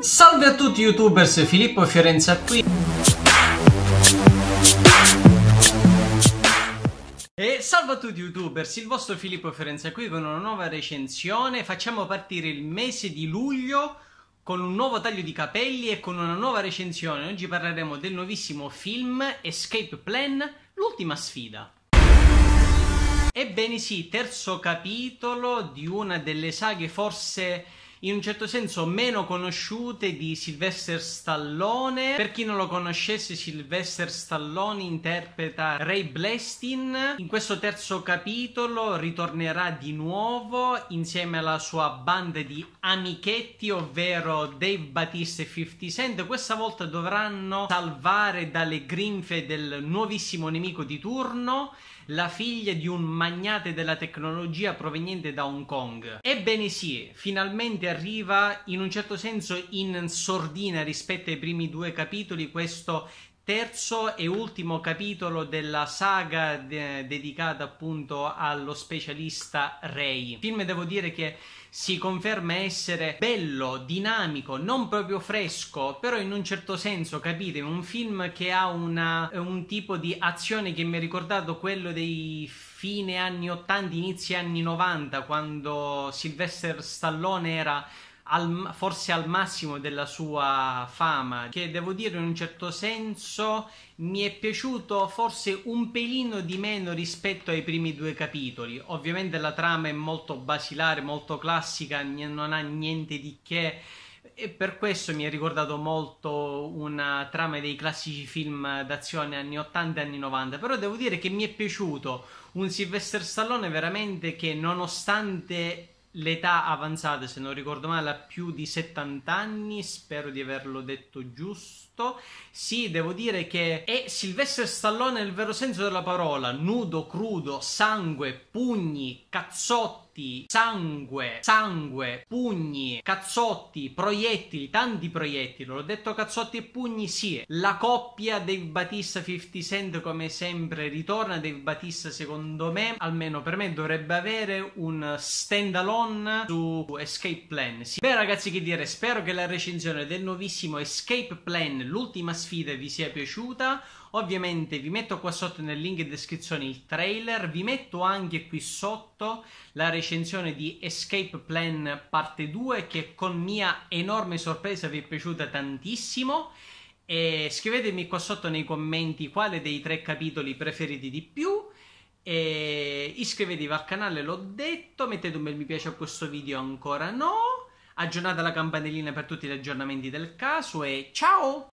Salve a tutti youtubers, Filippo Fiorenza qui E salve a tutti youtubers, il vostro Filippo Fiorenza qui con una nuova recensione Facciamo partire il mese di luglio con un nuovo taglio di capelli e con una nuova recensione Oggi parleremo del nuovissimo film Escape Plan, l'ultima sfida Ebbene sì, terzo capitolo di una delle saghe forse in un certo senso meno conosciute di Sylvester Stallone. Per chi non lo conoscesse, Sylvester Stallone interpreta Ray Blestin. In questo terzo capitolo ritornerà di nuovo insieme alla sua banda di amichetti, ovvero Dave Batista e 50 Cent. Questa volta dovranno salvare dalle grinfe del nuovissimo nemico di turno la figlia di un magnate della tecnologia proveniente da Hong Kong. Ebbene sì, finalmente che arriva in un certo senso in sordina rispetto ai primi due capitoli, questo terzo e ultimo capitolo della saga de- dedicata appunto allo specialista Ray. Il film devo dire che si conferma essere bello, dinamico, non proprio fresco, però in un certo senso, capite, un film che ha una, un tipo di azione che mi ha ricordato quello dei fine anni 80, inizi anni 90, quando Sylvester Stallone era al, forse al massimo della sua fama, che devo dire in un certo senso mi è piaciuto forse un pelino di meno rispetto ai primi due capitoli. Ovviamente la trama è molto basilare, molto classica, non ha niente di che e per questo mi ha ricordato molto una trama dei classici film d'azione anni 80 e anni 90 però devo dire che mi è piaciuto un Sylvester Stallone veramente che nonostante l'età avanzata, se non ricordo male, ha più di 70 anni, spero di averlo detto giusto. Sì, devo dire che è Sylvester Stallone nel vero senso della parola, nudo, crudo, sangue, pugni, cazzotti morti, sangue, sangue, pugni, cazzotti, proiettili, tanti proiettili. L'ho detto cazzotti e pugni, sì. La coppia Dave Batista 50 Cent come sempre ritorna. Dave Batista secondo me, almeno per me, dovrebbe avere un stand alone su Escape Plan. Sì. Beh ragazzi che dire, spero che la recensione del nuovissimo Escape Plan, l'ultima sfida, vi sia piaciuta. Ovviamente vi metto qua sotto nel link in descrizione il trailer, vi metto anche qui sotto la recensione recensione di Escape Plan parte 2 che con mia enorme sorpresa vi è piaciuta tantissimo. E scrivetemi qua sotto nei commenti quale dei tre capitoli preferiti di più. E iscrivetevi al canale, l'ho detto, mettete un bel mi piace a questo video ancora no, aggiornate la campanellina per tutti gli aggiornamenti del caso e ciao!